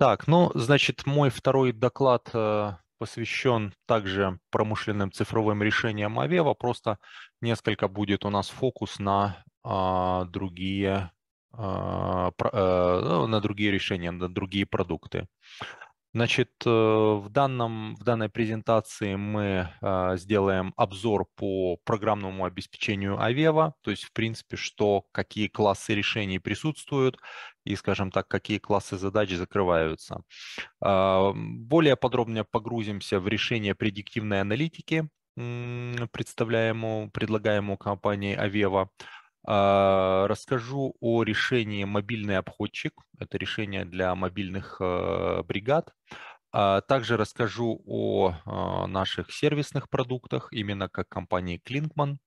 Так, ну, значит, мой второй доклад э, посвящен также промышленным цифровым решениям Авева, просто несколько будет у нас фокус на а, другие а, э, ну, на другие решения, на другие продукты. Значит, э, в, данном, в данной презентации мы а, сделаем обзор по программному обеспечению Авева, то есть, в принципе, что, какие классы решений присутствуют, и, скажем так, какие классы задач закрываются. А, более подробно погрузимся в решение предиктивной аналитики, представляемую, предлагаемую компанией Aveva. А, расскажу о решении мобильный обходчик. Это решение для мобильных э, бригад. А также расскажу о э, наших сервисных продуктах, именно как компании Клинкман,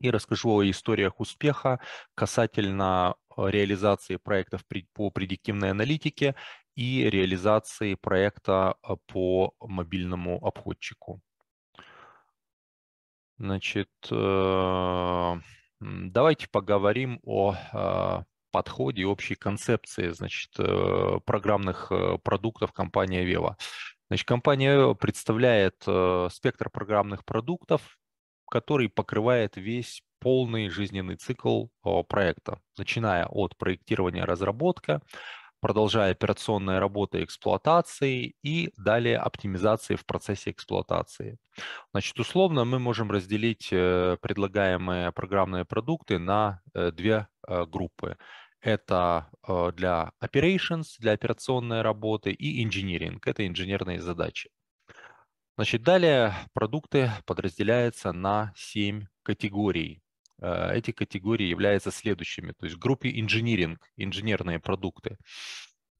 и расскажу о историях успеха касательно э, реализации проектов по предиктивной аналитике и реализации проекта э, по мобильному обходчику. Значит, э, давайте поговорим о подходе и общей концепции значит, программных продуктов компании Viva. Значит, компания представляет спектр программных продуктов, который покрывает весь полный жизненный цикл а, проекта, начиная от проектирования разработка, продолжая операционные работы эксплуатации и далее оптимизации в процессе эксплуатации. Значит, условно мы можем разделить э, предлагаемые программные продукты на э, две э, группы. Это для operations, для операционной работы и engineering, это инженерные задачи. Значит, далее продукты подразделяются на 7 категорий. Э, эти категории являются следующими. То есть к группе инжиниринг, инженерные продукты,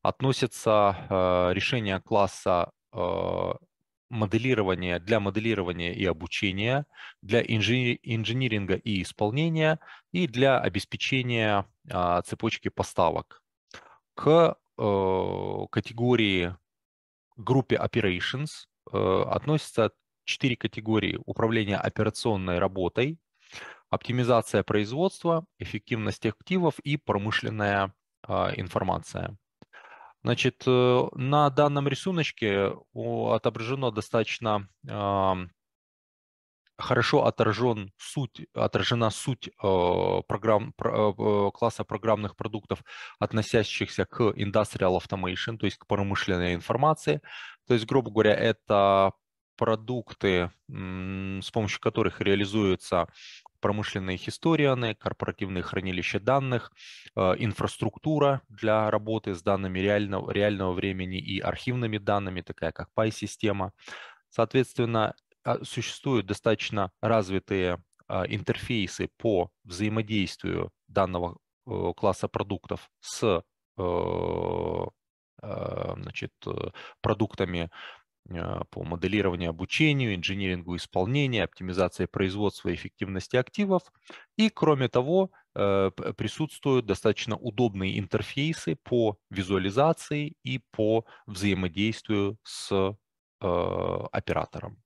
относятся э, решения класса э, моделирования, для моделирования и обучения, для инжи, инжиниринга и исполнения и для обеспечения а, цепочки поставок. К категории группе operations Э, относятся четыре категории. Управление операционной работой, оптимизация производства, эффективность активов и промышленная а, информация. Значит, э, на данном рисуночке отображено достаточно хорошо отражен суть, отражена суть э, программ, э, класса программных продуктов, относящихся к industrial automation, то есть к промышленной информации. То есть, грубо говоря, это продукты, с помощью которых реализуются промышленные хисторианы, корпоративные хранилища данных, э, инфраструктура для работы с данными реального, реального времени и архивными данными, такая как PI-система. Соответственно, а, существуют достаточно развитые а, интерфейсы по взаимодействию данного э, класса продуктов с э, а, значит, э, продуктами по моделированию, обучению, инжинирингу исполнения, оптимизации производства, и эффективности активов. И, кроме того, присутствуют достаточно удобные интерфейсы по визуализации и по взаимодействию с оператором.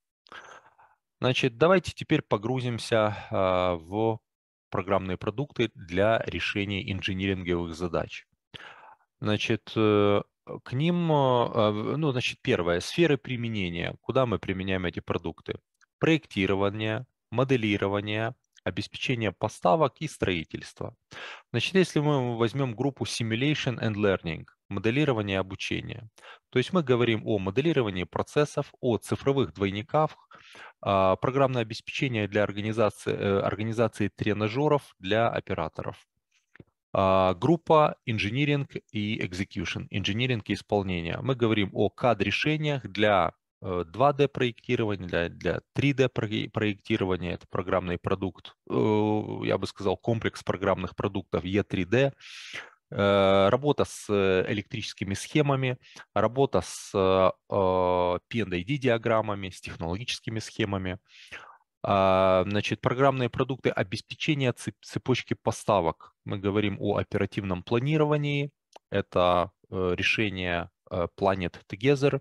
Значит, давайте теперь погрузимся а, в программные продукты для решения инжиниринговых задач. Значит, э, к ним, а, ну, значит, первое, сферы применения, куда мы применяем эти продукты. Проектирование, моделирование, обеспечение поставок и строительство. Значит, если мы возьмем группу Simulation and Learning – моделирование обучения. То есть мы говорим о моделировании процессов, о цифровых двойниках, а, программное обеспечение для организации, э, организации тренажеров для операторов. А, группа Engineering и Execution, Engineering и исполнение. Мы говорим о CAD-решениях для 2D-проектирования, э, для, для 3D-проектирования. Это программный продукт, э, я бы сказал, комплекс программных продуктов E3D. Э, работа с э, электрическими схемами, работа с PNID-диаграммами, э, с технологическими схемами, а, значит, программные продукты обеспечения цепочки поставок. Мы говорим о оперативном планировании, это решение Planet Together,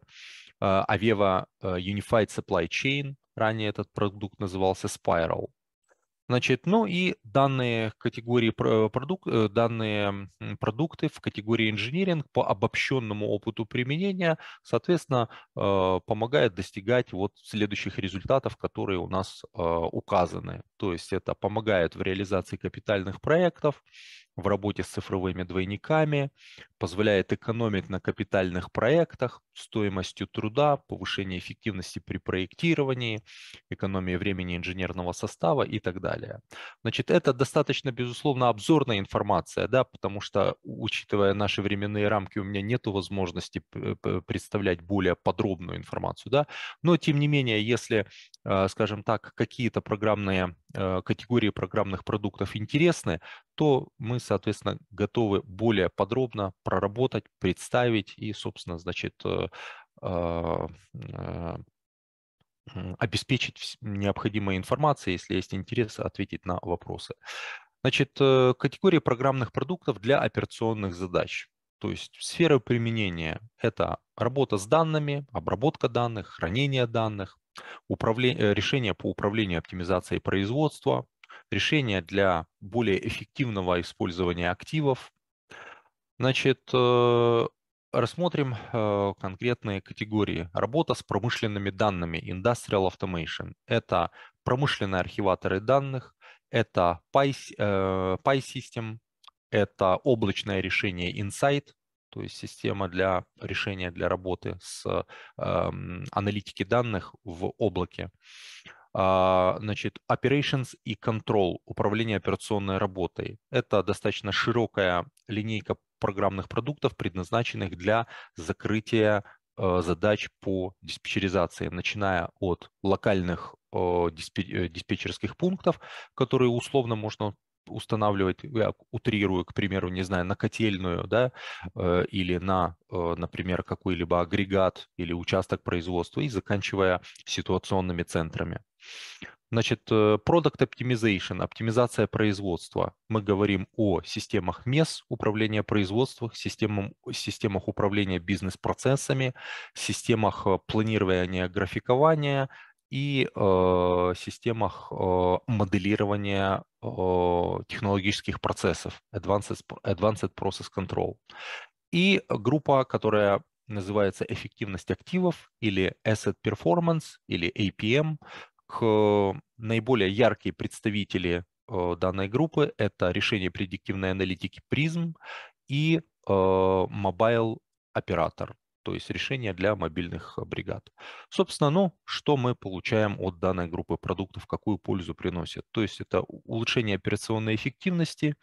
Aveva Unified Supply Chain, ранее этот продукт назывался Spiral, Значит, ну и данные категории э, продукт, э, данные продукты в категории инжиниринг по обобщенному опыту применения, соответственно, э, помогает достигать вот следующих результатов, которые у нас указаны. То есть это помогает в реализации капитальных проектов, в работе с цифровыми двойниками, позволяет экономить на капитальных проектах, стоимостью труда, повышение эффективности при проектировании, экономии времени инженерного состава и так далее. Значит, это достаточно, безусловно, обзорная информация, да, потому что, учитывая наши временные рамки, у меня нет возможности представлять более подробную информацию. Да. Но, тем не менее, если, э, скажем так, какие-то программные э, категории программных продуктов интересны, то мы соответственно, готовы более подробно проработать, представить и, собственно, значит, э, а, а, обеспечить необходимой информацией, если есть интерес, ответить на вопросы. Значит, э, категории программных продуктов для операционных задач. То есть сфера применения – это работа с данными, обработка данных, хранение данных, управление, э, решение по управлению оптимизацией производства, решения для более эффективного использования активов. Значит, э, рассмотрим э, конкретные категории. Работа с промышленными данными, Industrial Automation. Это промышленные архиваторы данных, это Pi, э, Pi System, это облачное решение Insight, то есть система для решения для работы с э, аналитики данных в облаке. А, значит, operations и control, управление операционной работой. Это достаточно широкая линейка программных продуктов, предназначенных для закрытия э, задач по диспетчеризации, начиная от локальных э, диспетчерских пунктов, которые условно можно устанавливать, я утрирую, к примеру, не знаю, на котельную, да, э, или на, э, например, какой-либо агрегат или участок производства, и заканчивая ситуационными центрами. Значит, э, Product Optimization, оптимизация производства. Мы говорим о системах МЕС, управления производством, системам, системах управления бизнес-процессами, системах планирования графикования и э, системах э, моделирования технологических процессов, Advanced, Advanced Process Control. И группа, которая называется эффективность активов или Asset Performance или APM. К наиболее яркие представители э, данной группы – это решение предиктивной аналитики Prism и э, мобайл оператор то есть решение для мобильных а, бригад. Собственно, ну, что мы получаем от данной группы продуктов, какую пользу приносит. То есть это улучшение операционной эффективности,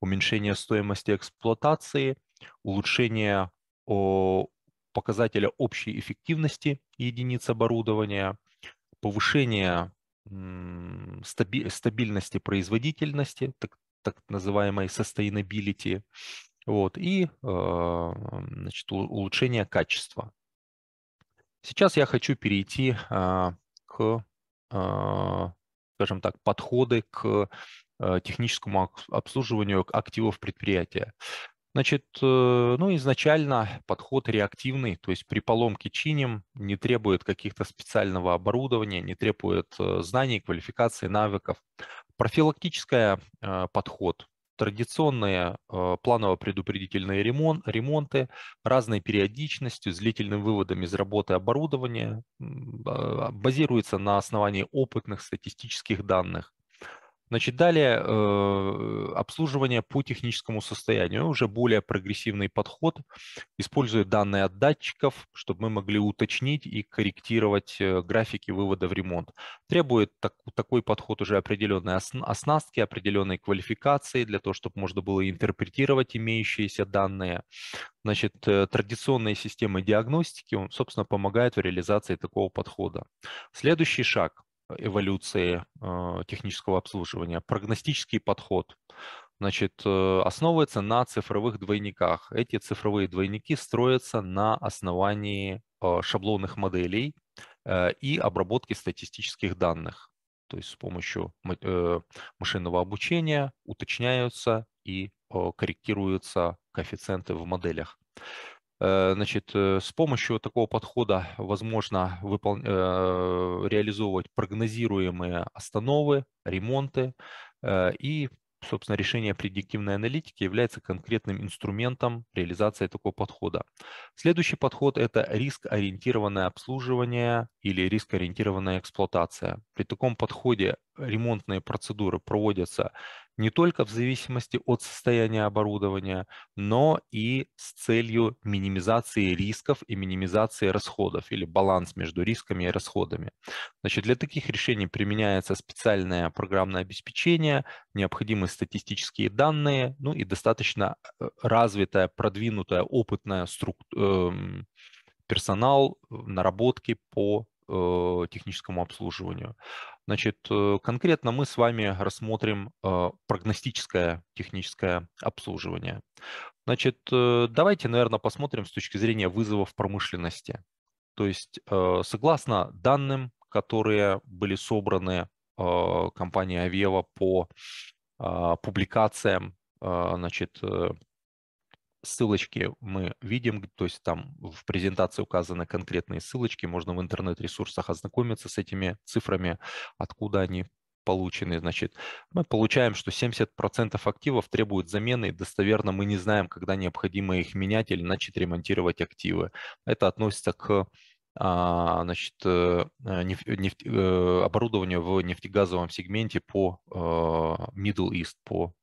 уменьшение стоимости эксплуатации, улучшение показателя общей эффективности единиц оборудования, повышение стабильности производительности, так, так называемой sustainability, вот, и а, значит, улучшение качества. Сейчас я хочу перейти а, к, а, скажем так, подходы к техническому обслуживанию активов предприятия. Значит, э, ну, изначально подход реактивный, то есть при поломке чиним, не требует каких-то специального оборудования, не требует э, знаний, квалификации, навыков. Профилактическая э, подход традиционные э, планово-предупредительные ремонт, ремонты разной периодичностью, с длительным выводом из работы оборудования, базируется на основании опытных статистических данных, Значит, далее э, обслуживание по техническому состоянию. Уже более прогрессивный подход, используя данные от датчиков, чтобы мы могли уточнить и корректировать э, графики вывода в ремонт. Требует так, такой подход уже определенной оснастки, определенной квалификации, для того, чтобы можно было интерпретировать имеющиеся данные. Значит, э, традиционные системы диагностики, он, собственно, помогает в реализации такого подхода. Следующий шаг – эволюции э, технического обслуживания. Прогностический подход значит, э, основывается на цифровых двойниках. Эти цифровые двойники строятся на основании э, шаблонных моделей и обработки статистических данных. То есть с помощью машинного обучения уточняются и корректируются коэффициенты в моделях. Э, значит, э, с помощью такого подхода возможно выпол... Э, реализовывать прогнозируемые остановы, ремонты и собственно, решение предиктивной аналитики является конкретным инструментом реализации такого подхода. Следующий подход – это риск-ориентированное обслуживание или риск-ориентированная эксплуатация. При таком подходе ремонтные процедуры проводятся не только в зависимости от состояния оборудования, но и с целью минимизации рисков и минимизации расходов или баланс между рисками и расходами. Значит, для таких решений применяется специальное программное обеспечение, необходимые статистические данные, ну и достаточно э, развитая, продвинутая, опытная струк... Эм, персонал, э, наработки по Э, техническому обслуживанию. Значит, э, конкретно мы с вами рассмотрим э, прогностическое техническое обслуживание. Значит, давайте, наверное, посмотрим с точки зрения вызовов промышленности. То есть, согласно данным, которые были собраны компанией Aveva по публикациям значит, Ссылочки мы видим, то есть там в презентации указаны конкретные ссылочки, можно в интернет-ресурсах ознакомиться с этими цифрами, откуда они получены. Значит, мы получаем, что 70% активов требуют замены, и достоверно мы не знаем, когда необходимо их менять или начать ремонтировать активы. Это относится к а, значит, э, э, э, нефть, нефть, оборудование в нефтегазовом сегменте по Middle East, по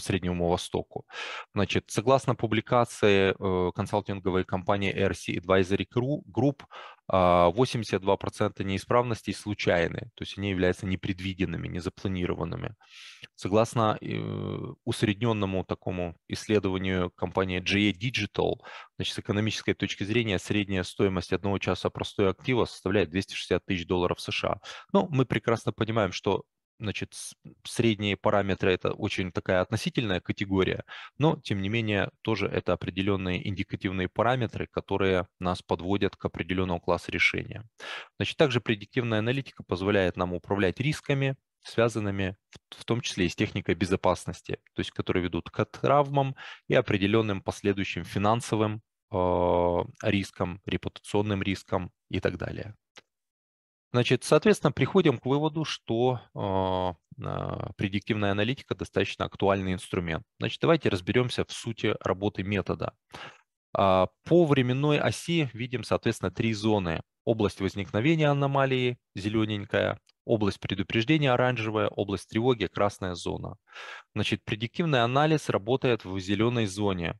Среднему Востоку. Значит, согласно публикации консалтинговой компании RC Advisory Group, 82% а, неисправностей случайны, то есть они являются непредвиденными, незапланированными. Согласно э, усредненному такому исследованию компании GA Digital, значит, с экономической точки зрения средняя стоимость одного часа простой актива составляет 260 тысяч долларов США. Но ну, мы прекрасно понимаем, что значит, средние параметры – это очень такая относительная категория, но, тем не менее, тоже это определенные индикативные параметры, которые нас подводят к определенному классу решения. Значит, также предиктивная аналитика позволяет нам управлять рисками, связанными в том числе и с техникой безопасности, то есть которые ведут к травмам и определенным последующим финансовым э, рискам, репутационным рискам и так далее. Значит, соответственно, приходим к выводу, что а, предиктивная аналитика достаточно актуальный инструмент. Значит, давайте разберемся в сути работы метода. А, по временной оси видим, соответственно, три зоны. Область возникновения аномалии, зелененькая, область предупреждения оранжевая, область тревоги красная зона. Значит, предиктивный анализ работает в зеленой зоне.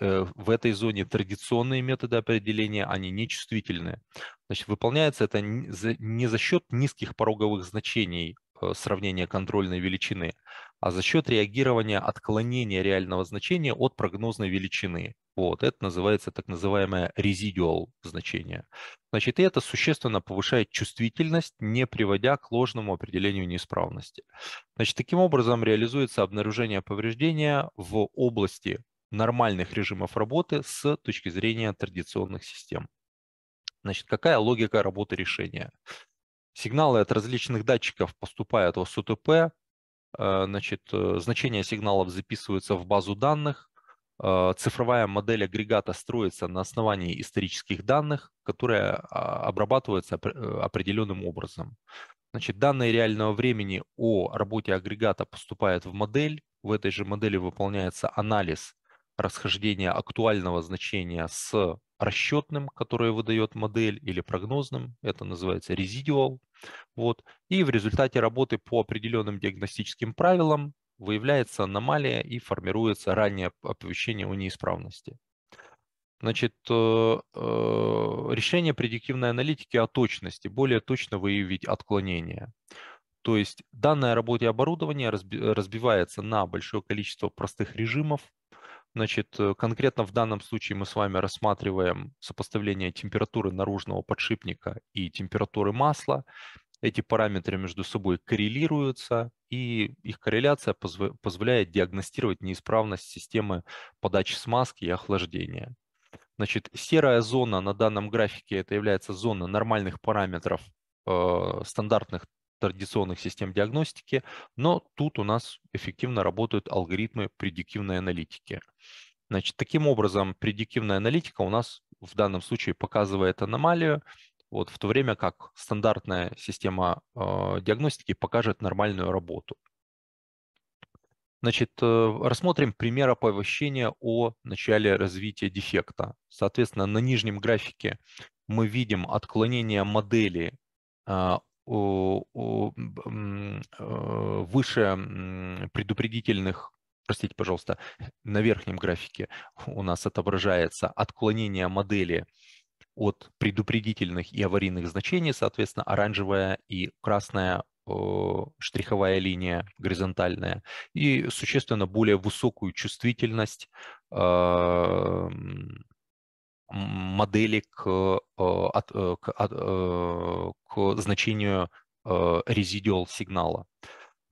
Э, в этой зоне традиционные методы определения, они нечувствительны. Значит, выполняется это не за счет низких пороговых значений э, сравнения контрольной величины, а за счет реагирования отклонения реального значения от прогнозной величины. Вот, это называется так называемое residual значение. Значит, и это существенно повышает чувствительность, не приводя к ложному определению неисправности. Значит, таким образом реализуется обнаружение повреждения в области нормальных режимов работы с точки зрения традиционных систем. Значит, какая логика работы решения? Сигналы от различных датчиков поступают в СУТП, э, значит, э, значения сигналов записываются в базу данных, э, цифровая модель агрегата строится на основании исторических данных, которые а, обрабатываются определенным образом. Значит, данные реального времени о работе агрегата поступают в модель, в этой же модели выполняется анализ расхождение актуального значения с расчетным, которое выдает модель, или прогнозным, это называется residual. Вот. И в результате работы по определенным диагностическим правилам выявляется аномалия и формируется раннее оповещение о неисправности. Значит, э, э, решение предиктивной аналитики о точности, более точно выявить отклонение. То есть данная работе оборудования разбивается на большое количество простых режимов, Значит, э, конкретно в данном случае мы с вами рассматриваем сопоставление температуры наружного подшипника и температуры масла. Эти параметры между собой коррелируются, и их корреляция позволяет диагностировать неисправность системы подачи смазки и охлаждения. Значит, серая зона на данном графике это является зона нормальных параметров э, стандартных традиционных систем диагностики, но тут у нас эффективно работают алгоритмы предиктивной аналитики. Значит, таким образом, предиктивная аналитика у нас в данном случае показывает аномалию, вот, в то время как стандартная система э, диагностики покажет нормальную работу. Значит, э, рассмотрим пример оповещения о начале развития дефекта. Соответственно, на нижнем графике мы видим отклонение модели э, Э, выше предупредительных простите, пожалуйста, на верхнем графике у нас отображается отклонение модели от предупредительных и аварийных значений, соответственно, оранжевая и красная штриховая линия горизонтальная и существенно более высокую чувствительность а, модели к, э, э, к, э, к значению residual сигнала.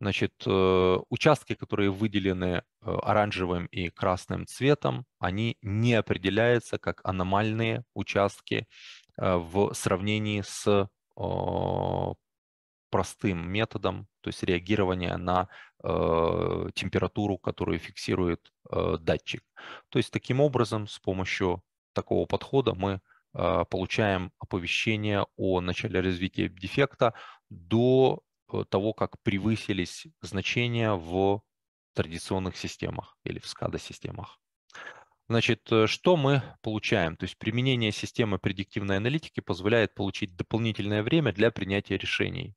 Значит, участки, которые выделены оранжевым и красным цветом, они не определяются как аномальные участки в сравнении с простым методом, то есть реагирование на температуру, которую фиксирует датчик. То есть таким образом с помощью такого подхода мы а, получаем оповещение о начале развития дефекта до э, того, как превысились значения в традиционных системах или в SCADA-системах. Значит, э, что мы получаем? То есть применение системы предиктивной аналитики позволяет получить дополнительное время для принятия решений.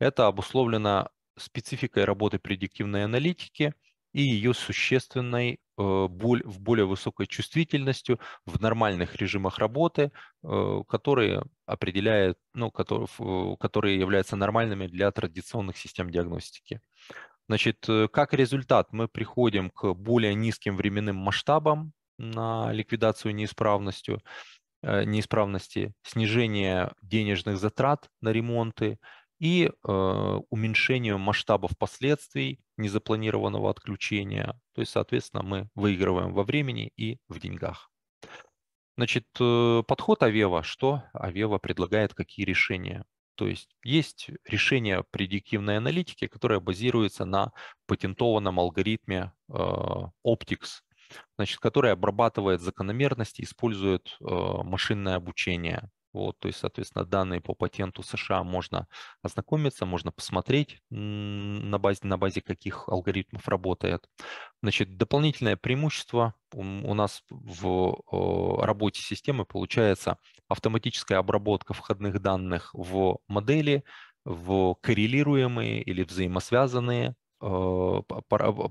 Это обусловлено спецификой работы предиктивной аналитики и ее существенной Э, боль, в более высокой чувствительностью в нормальных режимах работы, э, которые определяют, ну, которые, э, которые являются нормальными для традиционных систем диагностики. Значит, как результат мы приходим к более низким временным масштабам на ликвидацию неисправностью, неисправности, снижение денежных затрат на ремонты, и э, уменьшению масштабов последствий незапланированного отключения. То есть, соответственно, мы выигрываем во времени и в деньгах. Значит, э, подход Авева, что Авева предлагает, какие решения? То есть есть решение предиктивной аналитики, которое базируется на патентованном алгоритме э, Optics, значит, который обрабатывает закономерности, использует э, машинное обучение. Вот, то есть, соответственно, данные по патенту США можно ознакомиться, можно посмотреть, на базе, на базе каких алгоритмов работает. Значит, дополнительное преимущество у нас в работе системы получается автоматическая обработка входных данных в модели, в коррелируемые или взаимосвязанные э,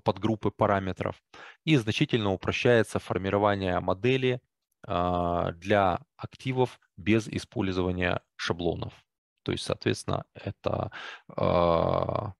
подгруппы параметров и значительно упрощается формирование модели а, для активов без использования шаблонов. То есть, соответственно, это а,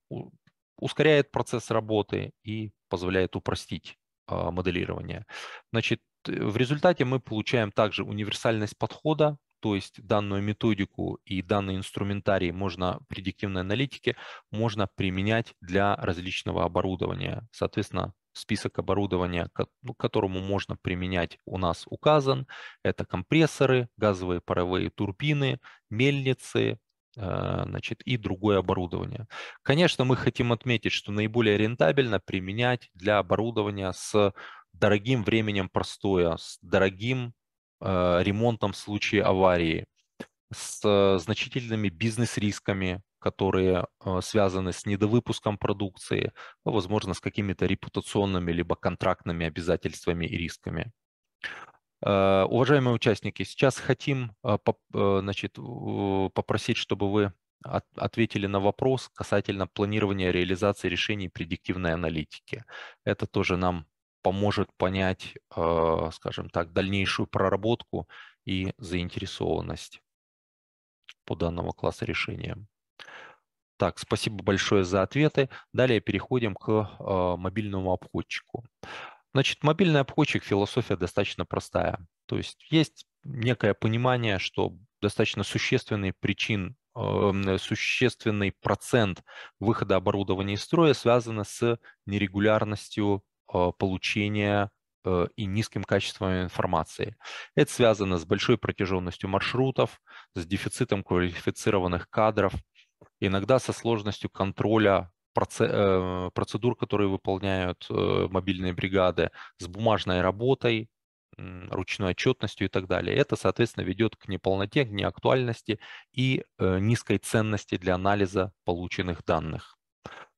ускоряет процесс работы и позволяет упростить а, моделирование. Значит, в результате мы получаем также универсальность подхода, то есть данную методику и данный инструментарий можно предиктивной аналитике можно применять для различного оборудования. Соответственно, список оборудования, ну, к которому можно применять, у нас указан. Это компрессоры, газовые паровые турбины, мельницы, э, значит, и другое оборудование. Конечно, мы хотим отметить, что наиболее рентабельно применять для оборудования с дорогим временем простоя, с дорогим э, ремонтом в случае аварии, с э, значительными бизнес-рисками, которые а, связаны с недовыпуском продукции, ну, возможно, с какими-то репутационными либо контрактными обязательствами и рисками. Э, уважаемые участники, сейчас хотим а, э, значит, попросить, чтобы вы ответили на вопрос касательно планирования реализации решений предиктивной аналитики. Это тоже нам поможет понять, а, скажем так, дальнейшую проработку и заинтересованность по данного класса решениям. Так, спасибо большое за ответы. Далее переходим к э, мобильному обходчику. Значит, мобильный обходчик, философия достаточно простая. То есть есть некое понимание, что достаточно существенный причин, э, существенный процент выхода оборудования из строя связано с нерегулярностью э, получения э, и низким качеством информации. Это связано с большой протяженностью маршрутов, с дефицитом квалифицированных кадров, иногда со сложностью контроля э, процедур, которые выполняют э, мобильные бригады, с бумажной работой, ручной отчетностью и так далее. Это, соответственно, ведет к неполноте, к неактуальности и э, низкой ценности для анализа полученных данных.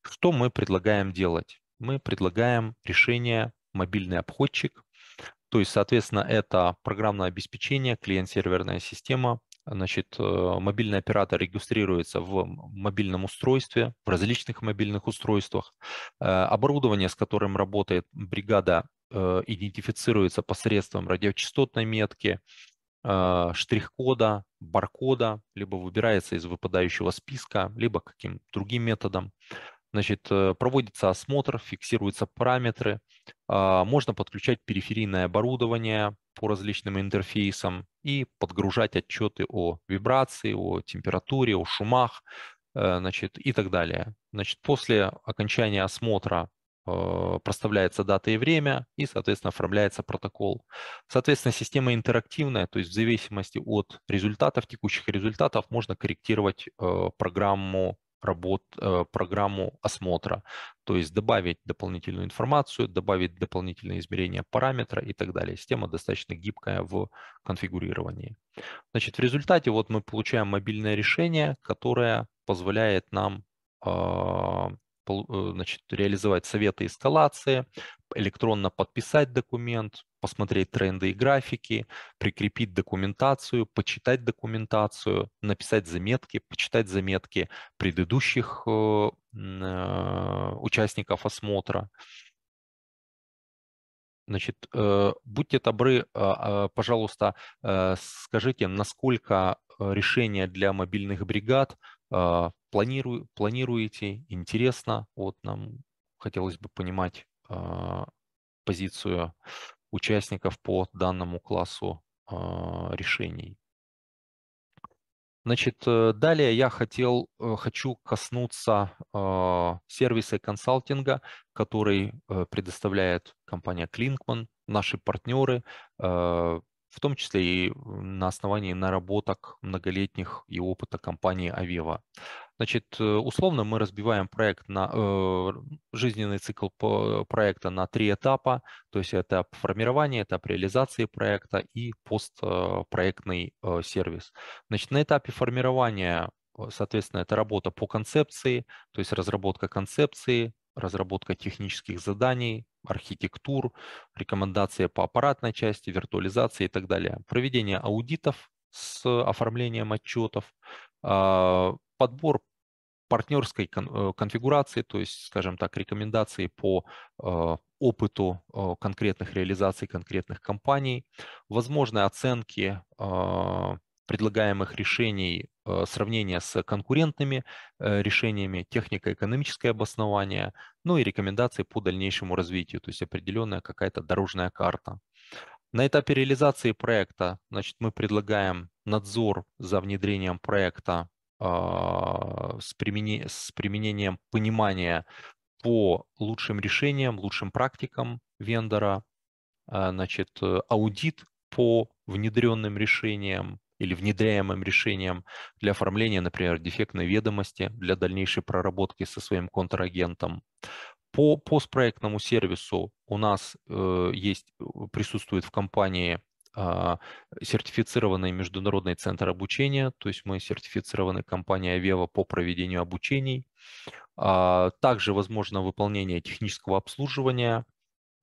Что мы предлагаем делать? Мы предлагаем решение мобильный обходчик, то есть, соответственно, это программное обеспечение, клиент-серверная система, Значит, э, мобильный оператор регистрируется в мобильном устройстве, в различных мобильных устройствах. Э, оборудование, с которым работает бригада, э, идентифицируется посредством радиочастотной метки, штрих-кода, баркода, либо выбирается из выпадающего списка, либо каким другим методом. Значит, э, проводится осмотр, фиксируются параметры, а, можно подключать периферийное оборудование по различным интерфейсам и подгружать отчеты о вибрации, о температуре, о шумах э, значит, и так далее. Значит, после окончания осмотра э, проставляется дата и время, и, соответственно, оформляется протокол. Соответственно, система интерактивная, то есть в зависимости от результатов, текущих результатов, можно корректировать программу работ, э, программу осмотра, то есть добавить дополнительную информацию, добавить дополнительные измерения параметра и так далее. Система достаточно гибкая в конфигурировании. Значит, в результате вот мы получаем мобильное решение, которое позволяет нам а, Э, значит, реализовать советы эскалации, электронно подписать документ, посмотреть тренды и графики, прикрепить документацию, почитать документацию, написать заметки, почитать заметки предыдущих э, э, участников осмотра. Значит, будьте добры, а, а, пожалуйста, скажите, насколько решение для мобильных бригад а, Планиру, планируете, интересно, вот нам хотелось бы понимать а, позицию участников по данному классу а, решений. Значит, э, далее я хотел, э, хочу коснуться сервиса консалтинга, который э, предоставляет компания Клинкман, наши партнеры, в том числе и на основании наработок многолетних и опыта компании АВЕВА. Значит, э, условно мы разбиваем проект на э, жизненный цикл проекта на три этапа, то есть этап формирования, этап реализации проекта и постпроектный э, э, сервис. Значит, на этапе формирования, э, соответственно, это работа по концепции, то есть разработка концепции, разработка технических заданий, архитектур, рекомендации по аппаратной части, виртуализации и так далее. Проведение аудитов с оформлением отчетов, а, подбор партнерской э, конфигурации, то есть, скажем так, рекомендации по э, опыту э, конкретных реализаций конкретных компаний, возможные оценки а, предлагаемых решений Э, сравнение с конкурентными э, решениями, технико-экономическое обоснование, ну и рекомендации по дальнейшему развитию, то есть определенная какая-то дорожная карта. На этапе реализации проекта значит, мы предлагаем надзор за внедрением проекта а, с, с применением понимания по лучшим решениям, лучшим практикам вендора, а, значит, э, аудит по внедренным решениям, или внедряемым решением для оформления, например, дефектной ведомости для дальнейшей проработки со своим контрагентом. По постпроектному сервису у нас э, есть, э, присутствует в компании а, сертифицированный международный центр обучения, то есть мы сертифицированы компания Авева по проведению обучений. А, также возможно выполнение технического обслуживания.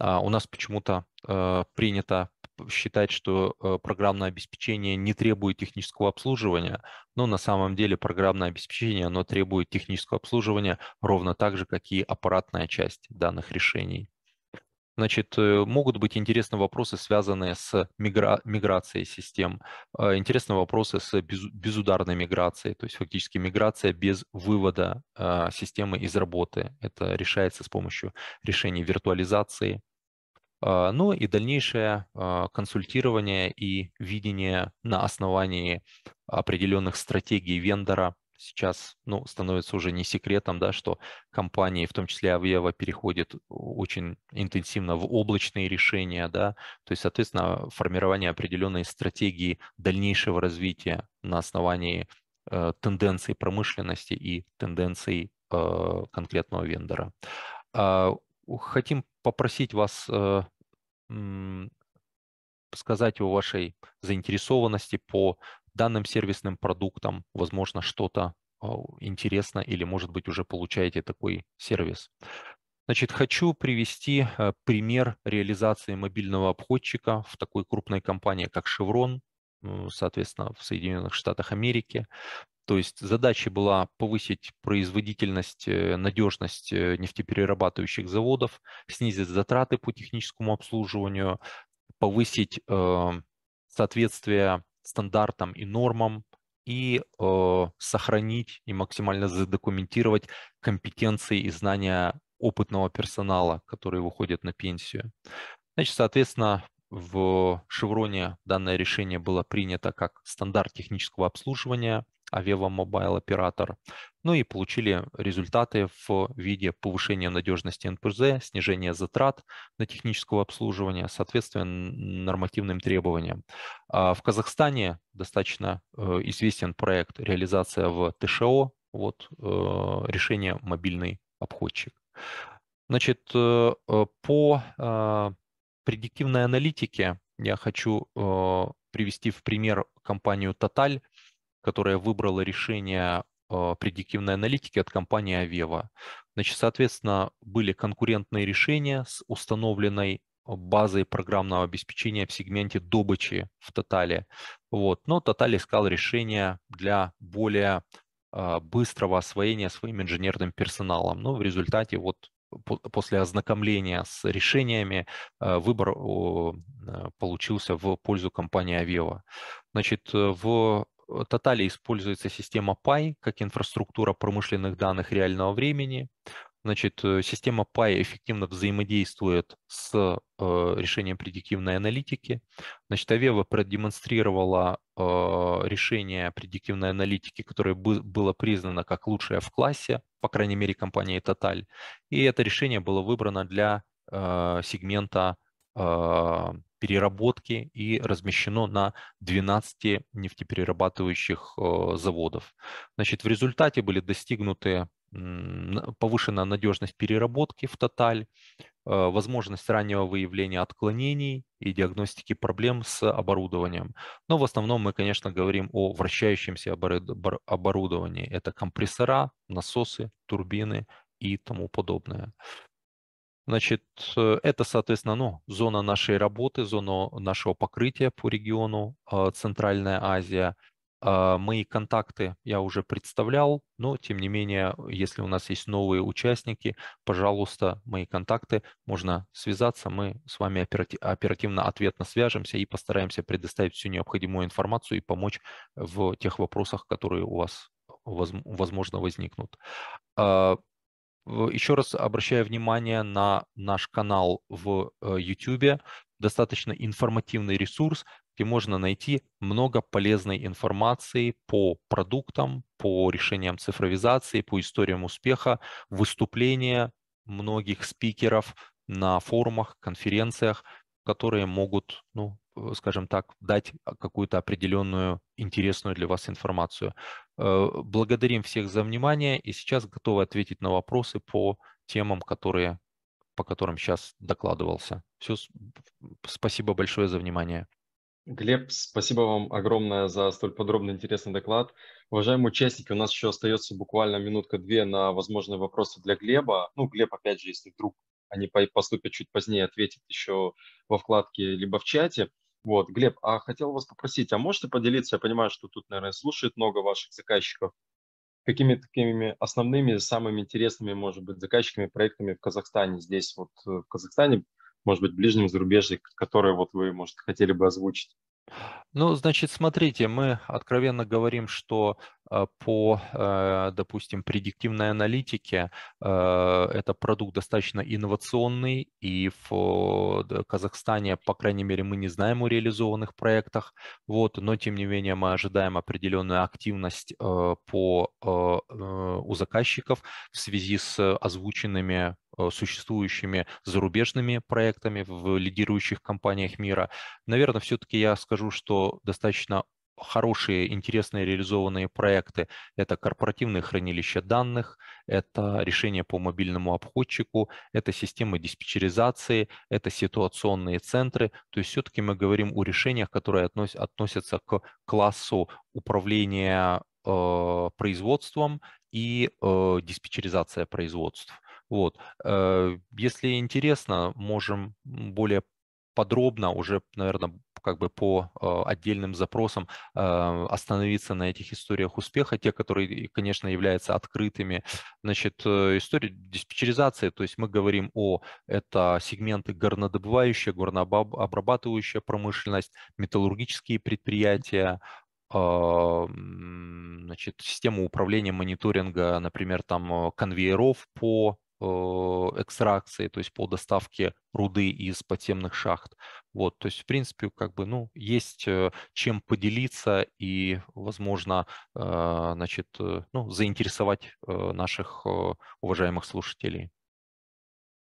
А, у нас почему-то э, принято считать, что э, программное обеспечение не требует технического обслуживания, но на самом деле программное обеспечение оно требует технического обслуживания ровно так же, как и аппаратная часть данных решений. Значит, э, могут быть интересные вопросы, связанные с мигра... миграцией систем, э, интересные вопросы с без... безударной миграцией, то есть фактически миграция без вывода системы из работы. Это решается с помощью решений виртуализации, а, ну и дальнейшее а, консультирование и видение на основании определенных стратегий вендора. Сейчас ну, становится уже не секретом, да, что компании, в том числе Авева, переходят очень интенсивно в облачные решения. Да, то есть, соответственно, формирование определенной стратегии дальнейшего развития на основании э, тенденций промышленности и тенденций э, конкретного вендора. А, хотим попросить вас э, сказать о вашей заинтересованности по данным сервисным продуктам, возможно, что-то а, интересно или, может быть, уже получаете такой сервис. Значит, хочу привести э, пример реализации мобильного обходчика в такой крупной компании, как Chevron, соответственно, в Соединенных Штатах Америки. То есть задача была повысить производительность, э, надежность э, нефтеперерабатывающих заводов, снизить затраты по техническому обслуживанию, повысить э, соответствие стандартам и нормам и э, сохранить и максимально задокументировать компетенции и знания опытного персонала, который выходит на пенсию. Значит, соответственно, в Шевроне данное решение было принято как стандарт технического обслуживания. Aveva Mobile оператор. Ну и получили результаты в виде повышения надежности НПЗ, снижения затрат на технического обслуживания, соответственно, нормативным требованиям. А в Казахстане достаточно э, известен проект реализация в ТШО, вот э, решение мобильный обходчик. Значит, э, по предиктивной аналитике я хочу привести в пример компанию Total – которая выбрала решение э, предиктивной аналитики от компании Aveva. Значит, соответственно, были конкурентные решения с установленной базой программного обеспечения в сегменте добычи в Тотале. Вот. Но Тоталь искал решение для более э, быстрого освоения своим инженерным персоналом. Но ну, в результате вот после ознакомления с решениями э, выбор получился в пользу компании Aveva. Значит, в Э, Тотале используется система PI как инфраструктура промышленных данных реального времени. Значит, э, система PI эффективно взаимодействует с э, решением предиктивной аналитики. Значит, Авева продемонстрировала э, решение предиктивной аналитики, которое бы, было признано как лучшее в классе, по крайней мере, компании Total. И это решение было выбрано для э, сегмента э, переработки и размещено на 12 нефтеперерабатывающих э, заводов. Значит, в результате были достигнуты повышена надежность переработки в тоталь, э, возможность раннего выявления отклонений и диагностики проблем с оборудованием. Но в основном мы, конечно, говорим о вращающемся оборудовании. Это компрессора, насосы, турбины и тому подобное. Значит, э, это, соответственно, ну, зона нашей работы, зона нашего покрытия по региону а, Центральная Азия. А, мои контакты я уже представлял, но, тем не менее, если у нас есть новые участники, пожалуйста, мои контакты, можно связаться, мы с вами оперативно, ответно свяжемся и постараемся предоставить всю необходимую информацию и помочь в тех вопросах, которые у вас возможно возникнут. А, еще раз обращаю внимание на наш канал в YouTube. Э, Достаточно информативный ресурс, где можно найти много полезной информации по продуктам, по решениям цифровизации, по историям успеха, выступления многих спикеров на форумах, конференциях, которые могут ну, Э, скажем так, дать а, какую-то определенную интересную для вас информацию. Э, благодарим всех за внимание и сейчас готовы ответить на вопросы по темам, которые, по которым сейчас докладывался. Все, спасибо большое за внимание. Глеб, спасибо вам огромное за столь подробный интересный доклад. Уважаемые участники, у нас еще остается буквально минутка-две на возможные вопросы для Глеба. Ну, Глеб, опять же, если вдруг они поступят чуть позднее, ответит еще во вкладке либо в чате. Вот, Глеб, а хотел вас попросить, а можете поделиться, я понимаю, что тут, наверное, слушает много ваших заказчиков, какими такими основными, самыми интересными, может быть, заказчиками, проектами в Казахстане, здесь вот э, в Казахстане, может быть, ближнем зарубежье, которые вот вы, может, хотели бы озвучить? Ну, значит, смотрите, мы откровенно говорим, что э, по, э, допустим, предиктивной аналитике э, это продукт достаточно инновационный, и в Казахстане, по крайней мере, мы не знаем о реализованных проектах, вот, но тем не менее мы ожидаем определенную активность по, у заказчиков в связи с озвученными Э, существующими зарубежными проектами в лидирующих компаниях мира. Наверное, все-таки я скажу, что достаточно хорошие, интересные реализованные проекты. Это корпоративные хранилища данных, это решение по мобильному обходчику, это системы диспетчеризации, это ситуационные центры. То есть все-таки мы говорим о решениях, которые относ, относятся к классу управления э, производством и э, диспетчеризация производств. Вот. Э, если интересно, можем более подробно уже, наверное, как бы по э, отдельным запросам э, остановиться на этих историях успеха, те, которые, конечно, являются открытыми. Значит, история диспетчеризации, то есть мы говорим о, это сегменты горнодобывающая, горнообрабатывающая промышленность, металлургические предприятия, а, значит, систему управления мониторинга, например, там конвейеров по Э, экстракции, то есть по доставке руды из подземных шахт. Вот, то есть, в принципе, как бы, ну, есть э, чем поделиться и, возможно, э, значит, ну, заинтересовать наших уважаемых слушателей.